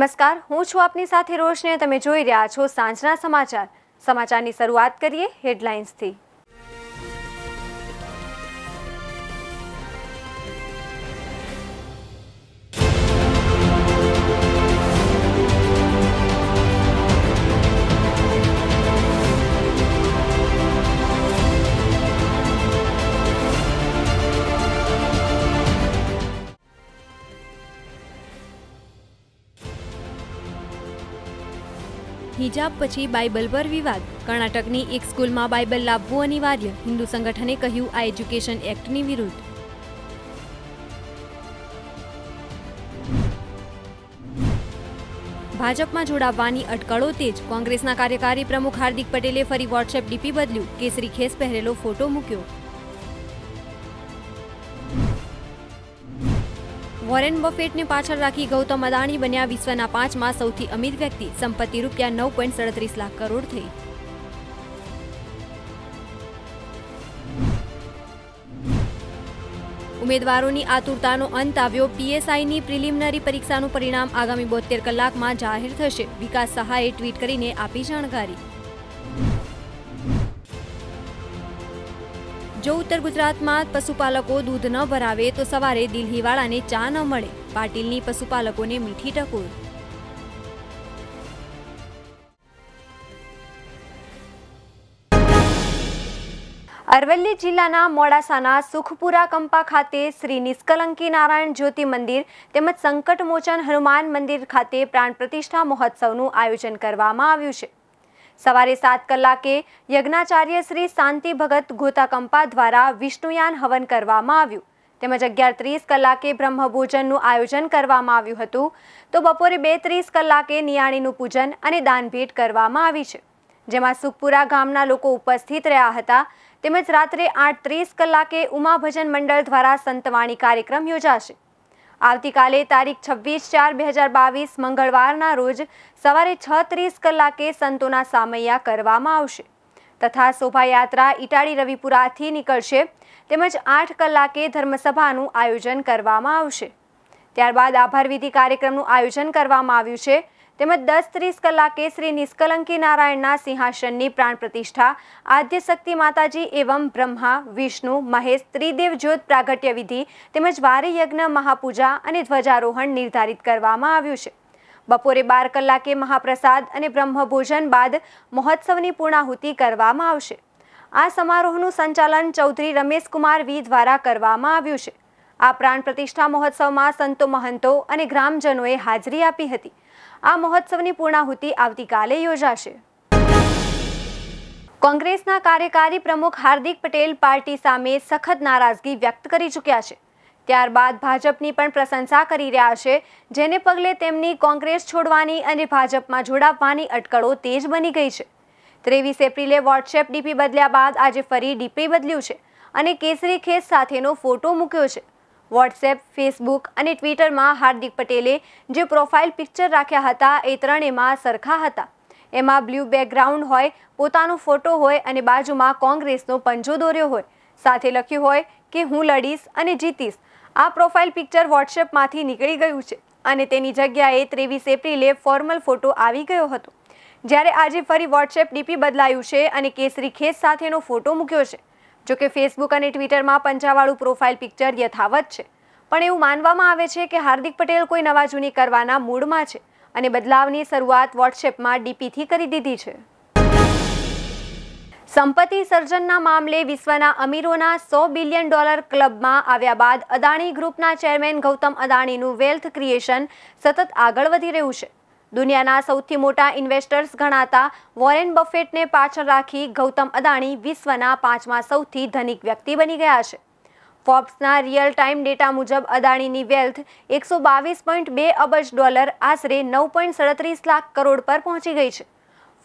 નમસ્કાર હું છું આપની સાથે રોશને તમે જોઈ રહ્યા છો સાંજના સમાચાર સમાચારની શરૂઆત કરીએ હેડલાઇન્સથી હિજાબ પછી બાઇબલ પર વિવાદ કર્ણાટકની એક સ્કૂલમાં બાઇબલ લાવવું અનિવાર્ય હિન્દુ સંગઠને કહ્યું આ એજ્યુકેશન એક્ટની વિરુદ્ધ ભાજપમાં જોડાવવાની અટકળો તેજ કોંગ્રેસના કાર્યકારી પ્રમુખ હાર્દિક પટેલે ફરી વોટ્સએપ ડીપી બદલ્યું કેસરી ખેસ પહેરેલો ફોટો મૂક્યો વોરેન બફેટને પાછળ રાખી ગૌતમ અદાણી બન્યા વિશ્વના પાંચમાં સૌથી અમીર વ્યક્તિ સંપત્તિ રૂપિયા નવ પોઈન્ટ સડત્રીસ લાખ કરોડ થઈ ઉમેદવારોની આતુરતાનો અંત આવ્યો પીએસઆઈની પ્રિલિમિનરી પરીક્ષાનું પરિણામ આગામી બોતેર કલાકમાં જાહેર થશે વિકાસ સહાયે ટ્વીટ કરીને આપી જાણકારી જો ઉત્તર ગુજરાતમાં પશુપાલકો દૂધ ન ભરાવે તો સવારે દિલ્હીવાળાને ચા ન મળે પાટીલની પશુપાલકોને મીઠી ટકોર અરવલ્લી જિલ્લાના મોડાસાના સુખપુરા કંપા ખાતે શ્રી નિષ્કલંકી નારાયણ જ્યોતિ મંદિર તેમજ સંકટમોચન હનુમાન મંદિર ખાતે પ્રાણ પ્રતિષ્ઠા મહોત્સવનું આયોજન કરવામાં આવ્યું છે સવારે સાત કલાકે યજ્ઞાચાર્ય શ્રી શાંતિ ભગત ગોતાકંપા દ્વારા વિષ્ણુયાન હવન કરવામાં આવ્યું તેમજ અગિયાર ત્રીસ કલાકે બ્રહ્મભોજનનું આયોજન કરવામાં આવ્યું હતું તો બપોરે બે ત્રીસ કલાકે નિયાણીનું પૂજન અને દાનભેટ કરવામાં આવી છે જેમાં સુખપુરા ગામના લોકો ઉપસ્થિત રહ્યા હતા તેમજ રાત્રે આઠ ત્રીસ કલાકે ઉમા ભજન મંડળ દ્વારા સંતવાણી કાર્યક્રમ યોજાશે આવતીકાલે તારીખ છવ્વીસ ચાર બે હજાર બાવીસ મંગળવારના રોજ સવારે છ ત્રીસ કલાકે સંતોના સામૈયા કરવામાં આવશે તથા શોભાયાત્રા ઇટાળી રવિપુરાથી નીકળશે તેમજ આઠ કલાકે ધર્મસભાનું આયોજન કરવામાં આવશે ત્યારબાદ આભાર વિધિ કાર્યક્રમનું આયોજન કરવામાં આવ્યું છે તેમજ દસ ત્રીસ કલાકે શ્રી નિષ્કલંકી નારાયણના સિંહાસનની પ્રાણ પ્રતિષ્ઠા આદ્યશક્તિ માતાજી એવં બ્રહ્મા વિષ્ણુ મહેશ ત્રિદેવ જ્યોત પ્રાગટ્ય વિધિ તેમજ વારી યજ્ઞ મહાપૂજા અને ધ્વજારોહણ નિર્ધારિત કરવામાં આવ્યું છે બપોરે બાર કલાકે મહાપ્રસાદ અને બ્રહ્મભોજન બાદ મહોત્સવની પૂર્ણાહુતિ કરવામાં આવશે આ સમારોહનું સંચાલન ચૌધરી રમેશ કુમાર વી દ્વારા કરવામાં આવ્યું છે આ પ્રાણ પ્રતિષ્ઠા મહોત્સવમાં સંતો મહંતો અને ગ્રામજનોએ હાજરી આપી હતી આ મહોત્સવની પૂર્ણાહુતિ આવતીકાલે યોજાશે કોંગ્રેસના કાર્યકારી પ્રમુખ હાર્દિક પટેલ પાર્ટી સામે સખત નારાજગી વ્યક્ત કરી ચૂક્યા છે ત્યારબાદ ભાજપની પણ પ્રશંસા કરી રહ્યા છે જેને પગલે તેમની કોંગ્રેસ છોડવાની અને ભાજપમાં જોડાવવાની અટકળો તેજ બની ગઈ છે ત્રેવીસ એપ્રિલે વોટ્સએપ ડીપી બદલ્યા બાદ આજે ફરી ડીપી બદલ્યું છે અને કેસરી ખેસ સાથેનો ફોટો મૂક્યો છે વોટ્સએપ ફેસબુક અને ટ્વિટરમાં હાર્દિક પટેલે જે પ્રોફાઇલ પિક્ચર રાખ્યા હતા એ ત્રણેયમાં સરખા હતા એમાં બ્લુ બેકગ્રાઉન્ડ હોય પોતાનો ફોટો હોય અને બાજુમાં કોંગ્રેસનો પંજો દોર્યો હોય સાથે લખ્યું હોય કે હું લડીશ અને જીતીશ આ પ્રોફાઇલ પિક્ચર વોટ્સએપમાંથી નીકળી ગયું છે અને તેની જગ્યાએ ત્રેવીસ એપ્રિલે ફોર્મલ ફોટો આવી ગયો હતો જ્યારે આજે ફરી વોટ્સએપ ડીપી બદલાયું છે અને કેસરી ખેસ સાથેનો ફોટો મૂક્યો છે જો કે ફેસબુક અને ટ્વિટરમાં પંચાવાળું પ્રોફાઇલ પિક્ચર યથાવત છે પણ એવું માનવામાં આવે છે કે હાર્દિક પટેલ કોઈ નવા જૂની કરવાના મૂડમાં છે અને બદલાવની શરૂઆત વોટ્સએપમાં ડીપીથી કરી દીધી છે સંપત્તિ સર્જનના મામલે વિશ્વના અમીરોના સો બિલિયન ડોલર ક્લબમાં આવ્યા બાદ અદાણી ગ્રુપના ચેરમેન ગૌતમ અદાણીનું વેલ્થ ક્રિએશન સતત આગળ વધી રહ્યું છે દુનિયાના સૌથી મોટા ઇન્વેસ્ટર્સ ગણાતા વોરેન બફેટને પાછળ રાખી ગૌતમ અદાણી વિશ્વના પાંચમા સૌથી ધનિક વ્યક્તિ બની ગયા છે ફોર્બ્સના રિયલ ટાઈમ ડેટા મુજબ અદાણીની વેલ્થ એકસો બાવીસ પોઈન્ટ બે અબજ ડોલર આશરે નવ પોઈન્ટ સડત્રીસ લાખ કરોડ પર પહોંચી ગઈ છે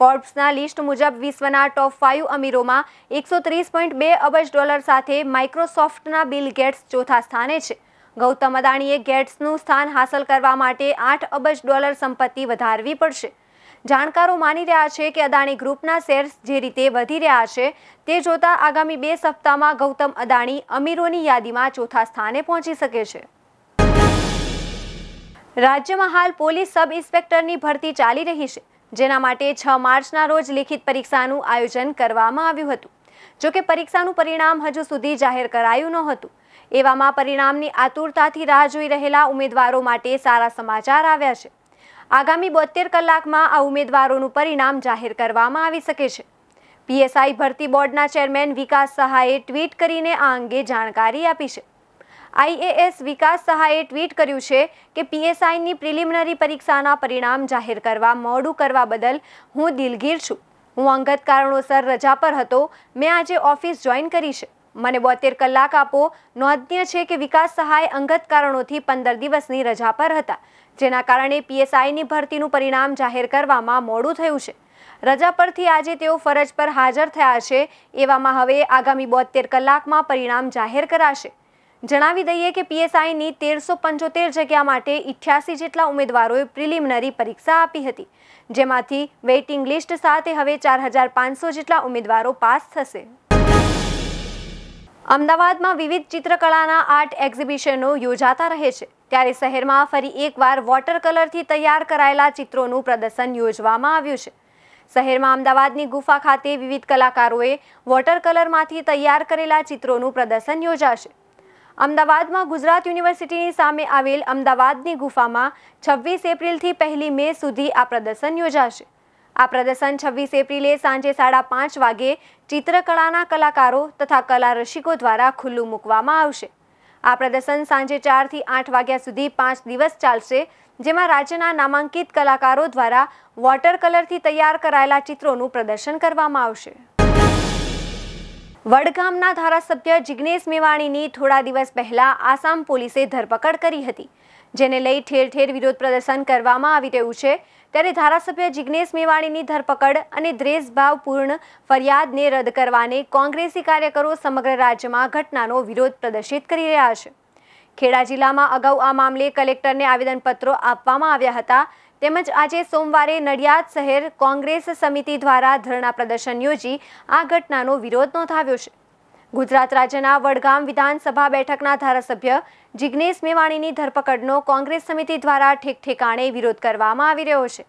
ફોર્બ્સના લિસ્ટ મુજબ વિશ્વના ટોપ ફાઇવ અમીરોમાં એકસો ત્રીસ પોઈન્ટ બે અબજ ડોલર સાથે માઇક્રોસોફ્ટના બિલ ગેટ્સ ચોથા સ્થાને છે ગૌતમ અદાણીએ ગેટ્સનું સ્થાન હાંસલ કરવા માટે આઠ અબજ ડોલર સંપત્તિ વધારવી પડશે જાણકારો માની રહ્યા છે કે અદાણી ગ્રુપના શેર્સ જે રીતે વધી રહ્યા છે તે જોતા આગામી બે સપ્તાહમાં ગૌતમ અદાણી અમીરોની યાદીમાં ચોથા સ્થાને પહોંચી શકે છે રાજ્યમાં હાલ પોલીસ સબ ઇન્સ્પેક્ટરની ભરતી ચાલી રહી છે જેના માટે છ માર્ચના રોજ લિખિત પરીક્ષાનું આયોજન કરવામાં આવ્યું હતું જોકે પરીક્ષાનું પરિણામ હજુ સુધી જાહેર કરાયું ન હતું એવામાં પરિણામની આતુરતાથી રાહ જોઈ રહેલા ઉમેદવારો માટે સારા સમાચાર આવ્યા છે આગામી બોતેર કલાકમાં આ ઉમેદવારોનું પરિણામ જાહેર કરવામાં આવી શકે છે પીએસઆઈ ભરતી બોર્ડના ચેરમેન વિકાસ સહાયે ટ્વીટ કરીને આ અંગે જાણકારી આપી છે આઈએએસ વિકાસ સહાયે ટ્વીટ કર્યું છે કે પીએસઆઈની પ્રિલિમિનરી પરીક્ષાના પરિણામ જાહેર કરવા મોડું કરવા બદલ હું દિલગીર છું હું અંગત કારણોસર રજા પર હતો મેં આજે ઓફિસ જોઈન કરી છે મને બોતેર કલાક આપો નોંધનીય છે કે વિકાસ સહાય અંગત કારણોથી પંદર દિવસની રજા પર હતા જેના કારણે પીએસઆઈની ભરતીનું પરિણામ જાહેર કરવામાં મોડું થયું છે રજા પરથી આજે તેઓ ફરજ પર હાજર થયા છે એવામાં હવે આગામી બોતેર કલાકમાં પરિણામ જાહેર કરાશે જણાવી દઈએ કે પીએસઆઈની તેરસો પંચોતેર જગ્યા માટે ઇઠ્યાસી જેટલા ઉમેદવારોએ પ્રિલિમિનરી પરીક્ષા આપી હતી જેમાંથી વેઇટિંગ લિસ્ટ સાથે હવે ચાર હજાર પાંચસો જેટલા ઉમેદવારો પાસ થશે અમદાવાદમાં વિવિધ ચિત્રકળાના આર્ટ એક્ઝિબિશનો યોજાતા રહે છે ત્યારે શહેરમાં ફરી એકવાર વોટર કલરથી તૈયાર કરાયેલા ચિત્રોનું પ્રદર્શન યોજવામાં આવ્યું છે શહેરમાં અમદાવાદની ગુફા ખાતે વિવિધ કલાકારોએ વોટર કલરમાંથી તૈયાર કરેલા ચિત્રોનું પ્રદર્શન યોજાશે અમદાવાદમાં ગુજરાત યુનિવર્સિટીની સામે આવેલ અમદાવાદની ગુફામાં છવ્વીસ એપ્રિલથી પહેલી મે સુધી આ પ્રદર્શન યોજાશે આ પ્રદર્શન છવ્વીસ એપ્રિલે સાંજે સાડા પાંચ વાગે ચિત્રકળાના કલાકારો તથા કલા રસિકો દ્વારા ખુલ્લું મૂકવામાં આવશે આ પ્રદર્શન સાંજે ચારથી આઠ વાગ્યા સુધી પાંચ દિવસ ચાલશે જેમાં રાજ્યના નામાંકિત કલાકારો દ્વારા વોટર કલરથી તૈયાર કરાયેલા ચિત્રોનું પ્રદર્શન કરવામાં આવશે વડગામના ધારાસભ્ય જિગ્નેશ મેવાણીની થોડા દિવસ પહેલા આસામ પોલીસે ધરપકડ કરી હતી જેને લઈ ઠેર ઠેર વિરોધ પ્રદર્શન કરવામાં આવી રહ્યું છે ત્યારે ધારાસભ્ય જિગ્નેશ મેવાણીની ધરપકડ અને દ્રેષભાવપૂર્ણ ફરિયાદને રદ કરવાને કોંગ્રેસી કાર્યકરો સમગ્ર રાજ્યમાં ઘટનાનો વિરોધ પ્રદર્શિત કરી રહ્યા છે ખેડા જિલ્લામાં અગાઉ આ મામલે કલેક્ટરને આવેદનપત્રો આપવામાં આવ્યા હતા તેમજ આજે સોમવારે નડિયાદ શહેર કોંગ્રેસ સમિતિ દ્વારા ધરણા પ્રદર્શન યોજી આ ઘટનાનો વિરોધ નોંધાવ્યો છે ગુજરાત રાજ્યના વડગામ વિધાનસભા બેઠકના ધારાસભ્ય જિજ્ઞેશ મેવાણીની ધરપકડનો કોંગ્રેસ સમિતિ દ્વારા ઠેક ઠેકાણે વિરોધ કરવામાં આવી રહ્યો છે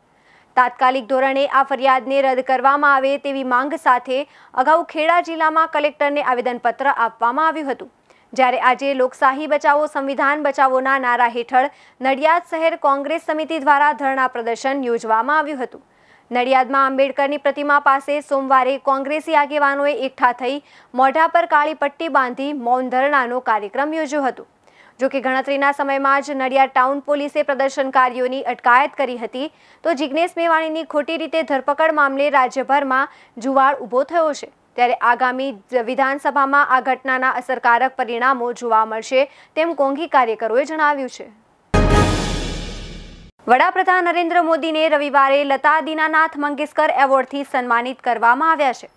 તાત્કાલિક ધોરણે આ ફરિયાદને રદ કરવામાં આવે તેવી માંગ સાથે અગાઉ ખેડા જિલ્લામાં કલેક્ટરને આવેદનપત્ર આપવામાં આવ્યું હતું જ્યારે આજે લોકશાહી બચાવો સંવિધાન બચાવોના નારા હેઠળ નડિયાદ શહેર કોંગ્રેસ સમિતિ દ્વારા ધરણા પ્રદર્શન યોજવામાં આવ્યું હતું નડિયાદમાં આંબેડકરની પ્રતિમા પાસે સોમવારે કોંગ્રેસી આગેવાનોએ એકઠા થઈ મોઢા પર કાળી પટ્ટી બાંધી મૌન ધરણાનો કાર્યક્રમ યોજ્યો હતો જો કે ગણતરીના સમયમાં જ નડિયાદ ટાઉન પોલીસે પ્રદર્શનકારીઓની અટકાયત કરી હતી તો જિજ્ઞેશ મેવાણીની ખોટી રીતે ધરપકડ મામલે રાજ્યભરમાં જુવાળ ઊભો થયો છે ત્યારે આગામી વિધાનસભામાં આ ઘટનાના અસરકારક પરિણામો જોવા મળશે તેમ કોંગી કાર્યકરોએ જણાવ્યું છે વડાપ્રધાન નરેન્દ્ર મોદીને રવિવારે લતા દિનાનાથ મંગેશકર એવોર્ડથી સન્માનિત કરવામાં આવ્યા છે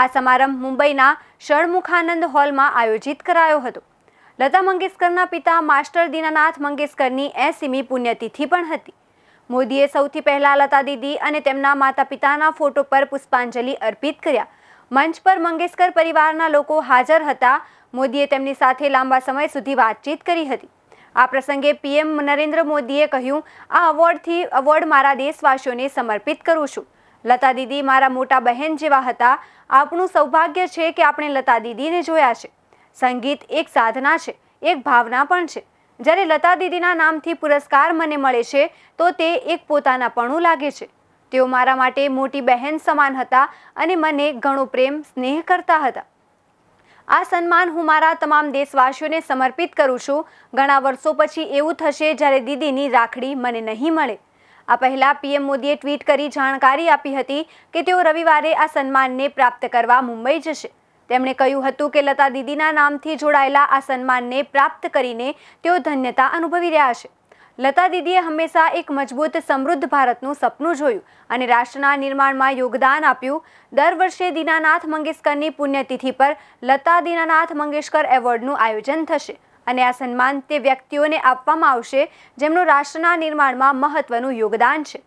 આ સમારંભ મુંબઈના ષણમુખાનંદ હોલમાં આયોજિત કરાયો હતો લતા મંગેશકરના પિતા માસ્ટર દીનાનાથ મંગેશકરની એસીમી પુણ્યતિથિ પણ હતી મોદીએ સૌથી પહેલા લતા દીદી અને તેમના માતા પિતાના ફોટો પર પુષ્પાંજલિ અર્પિત કર્યા મંચ પર મંગેશકર પરિવારના લોકો હાજર હતા મોદીએ તેમની સાથે લાંબા સમય સુધી વાતચીત કરી હતી આ પ્રસંગે પીએમ નરેન્દ્ર મોદીએ કહ્યું આ અવોર્ડથી અવોર્ડ મારા દેશવાસીઓને સમર્પિત કરું છું લતા દીદી મારા મોટા બહેન જેવા હતા આપણું સૌભાગ્ય છે કે આપણે લતા દીદીને જોયા છે સંગીત એક સાધના છે એક ભાવના પણ છે જ્યારે લતા દીદીના નામથી પુરસ્કાર મને મળે છે તો તે એક પોતાનાપણું લાગે છે તેઓ મારા માટે મોટી બહેન સમાન હતા અને મને ઘણો પ્રેમ સ્નેહ કરતા હતા આ સન્માન હું મારા તમામ દેશવાસીઓને સમર્પિત કરું છું ઘણા વર્ષો પછી એવું થશે જ્યારે દીદીની રાખડી મને નહીં મળે આ પહેલાં પીએમ મોદીએ ટ્વીટ કરી જાણકારી આપી હતી કે તેઓ રવિવારે આ સન્માનને પ્રાપ્ત કરવા મુંબઈ જશે તેમણે કહ્યું હતું કે લતા દીદીના નામથી જોડાયેલા આ સન્માનને પ્રાપ્ત કરીને તેઓ ધન્યતા અનુભવી રહ્યા છે લતા દીદીએ હંમેશા એક મજબૂત સમૃદ્ધ ભારતનું સપનું જોયું અને રાષ્ટ્રના નિર્માણમાં યોગદાન આપ્યું દર વર્ષે દીનાનાથ મંગેશકરની પુણ્યતિથિ પર લતા દીનાનાથ મંગેશકર એવોર્ડનું આયોજન થશે અને આ સન્માન તે વ્યક્તિઓને આપવામાં આવશે જેમનું રાષ્ટ્રના નિર્માણમાં મહત્વનું યોગદાન છે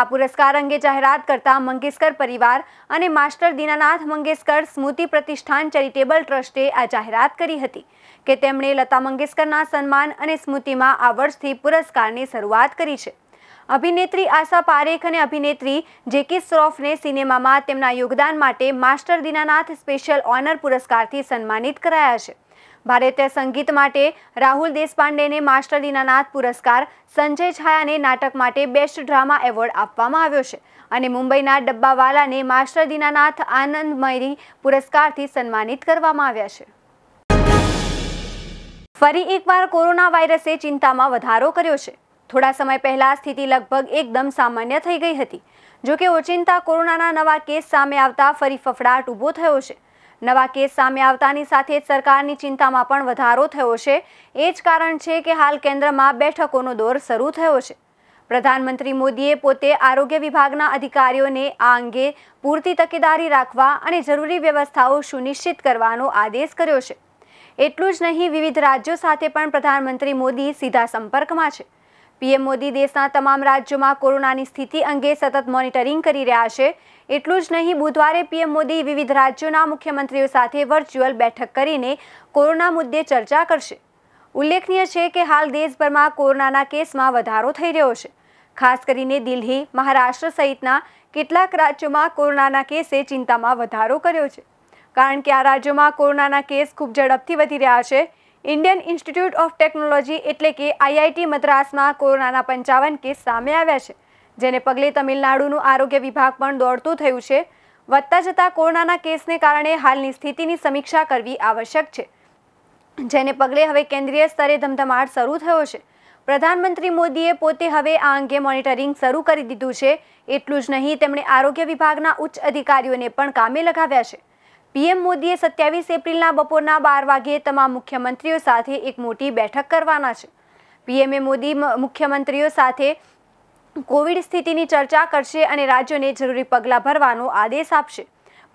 આ પુરસ્કાર અંગે જાહેરાત કરતા મંગેશકર પરિવાર અને માસ્ટર દીનાનાથ મંગેશકર સ્મૃતિ પ્રતિષ્ઠાન ચેરિટેબલ ટ્રસ્ટે આ જાહેરાત કરી હતી કે તેમણે લતા મંગેશકરના સન્માન અને સ્મૃતિમાં આ વર્ષથી પુરસ્કારની શરૂઆત કરી છે અભિનેત્રી આશા પારેખ અને અભિનેત્રી જેકી શ્રોફને સિનેમામાં તેમના યોગદાન માટે માસ્ટર દીનાનાથ સ્પેશિયલ ઓનર પુરસ્કારથી સન્માનિત કરાયા છે ભારતીય સંગીત માટે રાહુલ દેશપાંડેને માસ્ટર દીનાનાથ પુરસ્કાર સંજય છાયાને નાટક માટે બેસ્ટ ડ્રામા એવોર્ડ આપવામાં આવ્યો છે અને મુંબઈના ડબ્બાવાલાને માસ્ટર દીનાનાથ આનંદમયરી પુરસ્કારથી સન્માનિત કરવામાં આવ્યા છે ફરી એકવાર કોરોના વાયરસે ચિંતામાં વધારો કર્યો છે થોડા સમય પહેલા સ્થિતિ લગભગ એકદમ સામાન્ય થઈ ગઈ હતી જોકે ઓચિંતા કોરોનાના નવા કેસ સામે આવતા ફરી ફફડાટ ઊભો થયો છે નવા કેસ સામે આવતાની સાથે જ સરકારની ચિંતામાં પણ વધારો થયો છે એ જ કારણ છે કે હાલ કેન્દ્રમાં બેઠકોનો દોર શરૂ થયો છે પ્રધાનમંત્રી મોદીએ પોતે આરોગ્ય વિભાગના અધિકારીઓને આ અંગે પૂરતી તકેદારી રાખવા અને જરૂરી વ્યવસ્થાઓ સુનિશ્ચિત કરવાનો આદેશ કર્યો છે એટલું જ નહીં વિવિધ રાજ્યો સાથે પણ પ્રધાનમંત્રી મોદી સીધા સંપર્કમાં છે પીએમ મોદી દેશના તમામ રાજ્યોમાં કોરોનાની સ્થિતિ અંગે સતત મોનિટરિંગ કરી રહ્યા છે એટલું જ નહીં બુધવારે પીએમ મોદી વિવિધ રાજ્યોના મુખ્યમંત્રીઓ સાથે વર્ચ્યુઅલ બેઠક કરીને કોરોના મુદ્દે ચર્ચા કરશે ઉલ્લેખનીય છે કે હાલ દેશભરમાં કોરોનાના કેસમાં વધારો થઈ રહ્યો છે ખાસ કરીને દિલ્હી મહારાષ્ટ્ર સહિતના કેટલાક રાજ્યોમાં કોરોનાના કેસે ચિંતામાં વધારો કર્યો છે કારણ કે આ રાજ્યોમાં કોરોનાના કેસ ખૂબ ઝડપથી વધી રહ્યા છે ઇન્ડિયન ઇન્સ્ટિટ્યૂટ ઓફ ટેકનોલોજી એટલે કે આઈઆઈટી મદ્રાસમાં કોરોનાના પંચાવન કેસ સામે આવ્યા છે જેને પગલે તમિલનાડુનું આરોગ્ય વિભાગ પણ દોડતું થયું છે વધતા જતા કોરોનાના કેસને કારણે હાલની સ્થિતિની સમીક્ષા કરવી આવશ્યક છે જેને પગલે હવે કેન્દ્રીય સ્તરે ધમધમાટ શરૂ થયો છે પ્રધાનમંત્રી મોદીએ પોતે હવે આ અંગે મોનિટરિંગ શરૂ કરી દીધું છે એટલું જ નહીં તેમણે આરોગ્ય વિભાગના ઉચ્ચ અધિકારીઓને પણ કામે લગાવ્યા છે પીએમ મોદીએ સત્યાવીસ એપ્રિલના બપોરના બાર વાગ્યે તમામ મુખ્યમંત્રીઓ સાથે એક મોટી બેઠક કરવાના છે પીએમએ મોદી મુખ્યમંત્રીઓ સાથે કોવિડ સ્થિતિની ચર્ચા કરશે અને રાજ્યોને જરૂરી પગલાં ભરવાનો આદેશ આપશે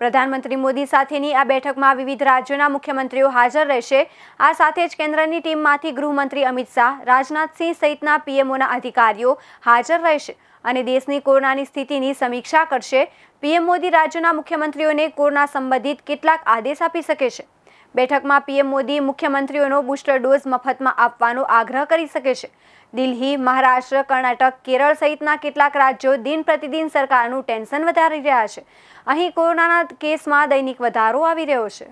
પ્રધાનમંત્રી મોદી સાથેની આ બેઠકમાં વિવિધ રાજ્યોના મુખ્યમંત્રીઓ હાજર રહેશે આ સાથે જ કેન્દ્રની ટીમમાંથી ગૃહમંત્રી અમિત શાહ રાજનાથસિંહ સહિતના પીએમઓના અધિકારીઓ હાજર રહેશે અને દેશની કોરોનાની સ્થિતિની સમીક્ષા કરશે પીએમ મોદી રાજ્યોના મુખ્યમંત્રીઓને કોરોના સંબંધિત કેટલાક આદેશ આપી શકે છે બેઠકમાં પીએમ મોદી મુખ્યમંત્રીઓનો બુસ્ટર ડોઝ મફતમાં આપવાનો આગ્રહ કરી શકે છે દિલ્હી મહારાષ્ટ્ર કર્ણાટક કેરળ સહિતના કેટલાક રાજ્યો દિન પ્રતિદિન સરકારનું ટેન્શન વધારી રહ્યા છે અહીં કોરોનાના કેસમાં દૈનિક વધારો આવી રહ્યો છે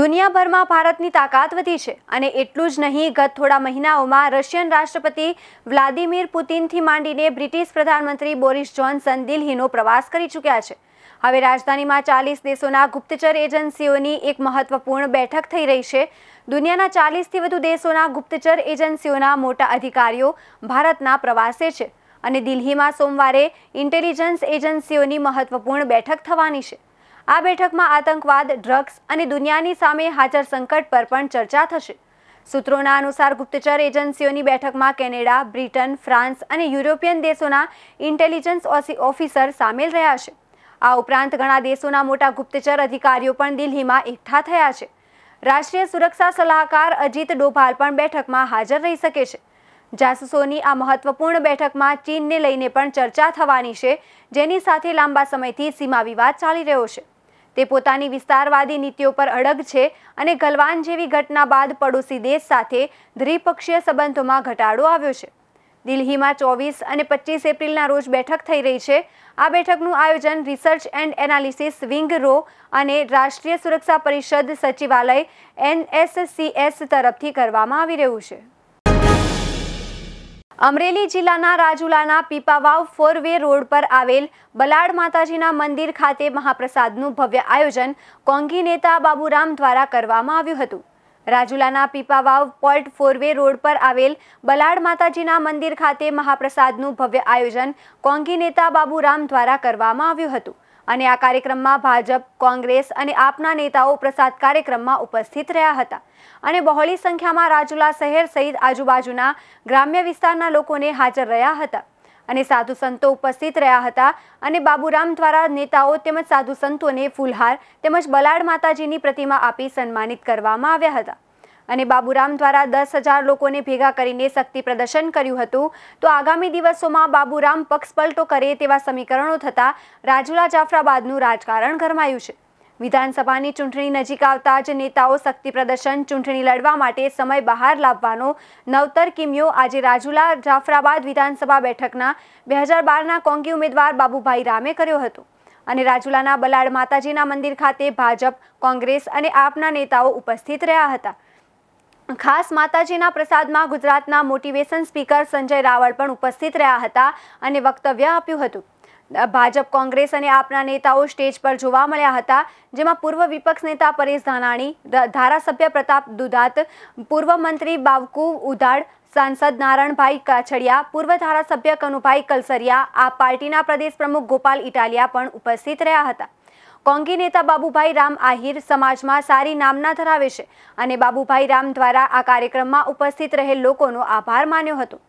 દુનિયાભરમાં ભારતની તાકાત વધી છે અને એટલું જ નહીં ગત થોડા મહિનાઓમાં રશિયન રાષ્ટ્રપતિ વ્લાદિમીર પુતિનથી માંડીને બ્રિટિશ પ્રધાનમંત્રી બોરિસ જોન્સન દિલ્હીનો પ્રવાસ કરી ચૂક્યા છે હવે રાજધાનીમાં ચાલીસ દેશોના ગુપ્તચર એજન્સીઓની એક મહત્વપૂર્ણ બેઠક થઈ રહી છે દુનિયાના ચાલીસથી વધુ દેશોના ગુપ્તચર એજન્સીઓના મોટા અધિકારીઓ ભારતના પ્રવાસે છે અને દિલ્હીમાં સોમવારે ઇન્ટેલિજન્સ એજન્સીઓની મહત્વપૂર્ણ બેઠક થવાની છે આ બેઠકમાં આતંકવાદ ડ્રગ્સ અને દુનિયાની સામે હાજર સંકટ પર પણ ચર્ચા થશે સૂત્રોના અનુસાર ગુપ્તચર એજન્સીઓની બેઠકમાં કેનેડા બ્રિટન ફ્રાન્સ અને યુરોપિયન દેશોના ઇન્ટેલિજન્સ ઓફિસર સામેલ રહ્યા છે આ ઉપરાંત ઘણા દેશોના મોટા ગુપ્તચર અધિકારીઓ પણ દિલ્હીમાં એકઠા થયા છે રાષ્ટ્રીય સુરક્ષા સલાહકાર અજીત ડોભાલ પણ બેઠકમાં હાજર રહી શકે છે જાસૂસોની આ મહત્વપૂર્ણ બેઠકમાં ચીનને લઈને પણ ચર્ચા થવાની છે જેની સાથે લાંબા સમયથી સીમા વિવાદ ચાલી રહ્યો છે તે પોતાની વિસ્તારવાદી નીતિઓ પર અડગ છે અને ગલવાન જેવી ઘટના બાદ પડોશી દેશ સાથે દ્વિપક્ષીય સંબંધોમાં ઘટાડો આવ્યો છે દિલ્હીમાં ચોવીસ અને પચીસ એપ્રિલના રોજ બેઠક થઈ રહી છે આ બેઠકનું આયોજન રિસર્ચ એન્ડ એનાલિસિસ વિંગ રો અને રાષ્ટ્રીય સુરક્ષા પરિષદ સચિવાલય એનએસસીએસ તરફથી કરવામાં આવી રહ્યું છે અમરેલી જિલ્લાના રાજુલાના પીપાવાવ ફોર વે રોડ પર આવેલ બલાડ માતાજીના મંદિર ખાતે મહાપ્રસાદનું ભવ્ય આયોજન કોંગી નેતા બાબુરામ દ્વારા કરવામાં આવ્યું હતું રાજુલાના પીપાવાવ પોર્ટ ફોરવે રોડ પર આવેલ બલાડ માતાજીના મંદિર ખાતે મહાપ્રસાદનું ભવ્ય આયોજન કોંગી નેતા બાબુરામ દ્વારા કરવામાં આવ્યું હતું અને આ કાર્યક્રમમાં ભાજપ કોંગ્રેસ અને આપના નેતાઓ પ્રસાદ કાર્યક્રમમાં ઉપસ્થિત રહ્યા હતા અને બહોળી સંખ્યામાં રાજુલા શહેર સહિત આજુબાજુના ગ્રામ્ય વિસ્તારના લોકોને હાજર રહ્યા હતા અને સાધુ સંતો ઉપસ્થિત રહ્યા હતા અને બાબુરામ દ્વારા નેતાઓ તેમજ સાધુ સંતોને ફૂલહાર તેમજ બલાડ માતાજીની પ્રતિમા આપી સન્માનિત કરવામાં આવ્યા હતા અને બાબુરામ દ્વારા દસ હજાર લોકોને ભેગા કરીને શક્તિ પ્રદર્શન કર્યું હતું તો આગામી દિવસોમાં બાબુરામ પક્ષપલટો કરે તેવા સમીકરણો થતાં રાજુલા જાફરાબાદનું રાજકારણ ગરમાયું છે વિધાનસભાની ચૂંટણી નજીક આવતા જ નેતાઓ શક્તિ પ્રદર્શન ચૂંટણી લડવા માટે સમય બહાર લાવવાનો નવતર કિમ્યો આજે રાજુલા જાફરાબાદ વિધાનસભા બેઠકના બે હજાર બારના કોંગી ઉમેદવાર બાબુભાઈ રામે કર્યો હતો અને રાજુલાના બલાડ માતાજીના મંદિર ખાતે ભાજપ કોંગ્રેસ અને આપના નેતાઓ ઉપસ્થિત રહ્યા હતા ખાસ માતાજીના પ્રસાદમાં ગુજરાતના મોટિવેશન સ્પીકર સંજય રાવળ પણ ઉપસ્થિત રહ્યા હતા અને વક્તવ્ય આપ્યું હતું ભાજપ કોંગ્રેસ અને આપના નેતાઓ સ્ટેજ પર જોવા મળ્યા હતા જેમાં પૂર્વ વિપક્ષ નેતા પરેશ ધાનાણી ધારાસભ્ય પ્રતાપ દુધાત પૂર્વ મંત્રી બાવકુ ઉધાડ સાંસદ નારાયણભાઈ કાછડિયા પૂર્વ ધારાસભ્ય કનુભાઈ કલસરિયા આ પાર્ટીના પ્રદેશ પ્રમુખ ગોપાલ ઇટાલિયા પણ ઉપસ્થિત રહ્યા હતા કોંગી નેતા બાબુભાઈ રામ આહિર સમાજમાં સારી નામના ધરાવે છે અને બાબુભાઈ રામ દ્વારા આ કાર્યક્રમમાં ઉપસ્થિત રહેલ લોકોનો આભાર માન્યો હતો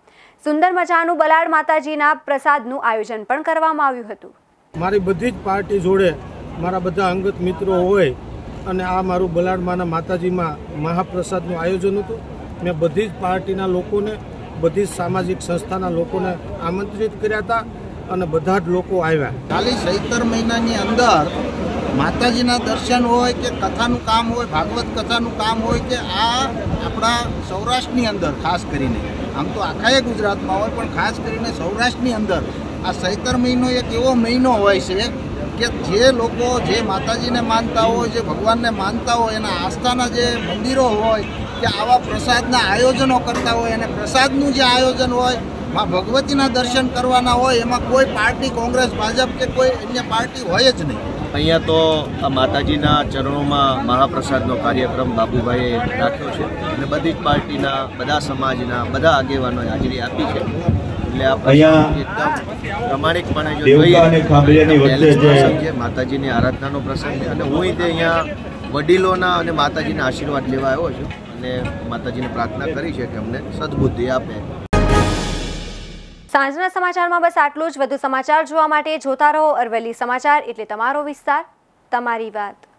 સુંદર મજાનું બલાડ માતાજીના પ્રસાદનું આયોજન પણ કરવામાં આવ્યું હતું મારી બધી જ પાર્ટી જોડે મારા બધા અંગત મિત્રો હોય અને આ મારું બલાડમાના માતાજીમાં મહાપ્રસાદનું આયોજન હતું મેં બધી જ પાર્ટીના લોકોને બધી જ સામાજિક સંસ્થાના લોકોને આમંત્રિત કર્યા હતા અને બધા જ લોકો આવ્યા ખાલી સૈતર મહિનાની અંદર માતાજીના દર્શન હોય કે કથાનું કામ હોય ભાગવત કથાનું કામ હોય કે આ આપણા સૌરાષ્ટ્રની અંદર ખાસ કરીને આમ તો આખાએ ગુજરાતમાં હોય પણ ખાસ કરીને સૌરાષ્ટ્રની અંદર આ સૈતર મહિનો એક એવો મહિનો હોય છે કે જે લોકો જે માતાજીને માનતા હોય જે ભગવાનને માનતા હોય એના આસ્થાના જે મંદિરો હોય કે આવા પ્રસાદના આયોજનો કરતા હોય અને પ્રસાદનું જે આયોજન હોય માં ભગવતીના દર્શન કરવાના હોય એમાં કોઈ પાર્ટી કોંગ્રેસ ભાજપ કે કોઈ અન્ય પાર્ટી હોય જ નહીં અહીંયા તો આ માતાજીના ચરણોમાં મહાપ્રસાદનો કાર્યક્રમ બાબુભાઈએ રાખ્યો છે અને બધી જ પાર્ટીના બધા સમાજના બધા આગેવાનોએ હાજરી આપી છે એટલે આપણે પ્રમાણિકપણે જો જોઈએ માતાજીની આરાધનાનો પ્રસંગ છે અને હું તે અહીંયા વડીલોના અને માતાજીના આશીર્વાદ લેવા આવ્યો છું અને માતાજીને પ્રાર્થના કરી છે કે અમને સદબુદ્ધિ આપે સાંજના સમાચારમાં બસ આટલું જ વધુ સમાચાર જોવા માટે જોતા રહો અરવલ્લી સમાચાર એટલે તમારો વિસ્તાર તમારી વાત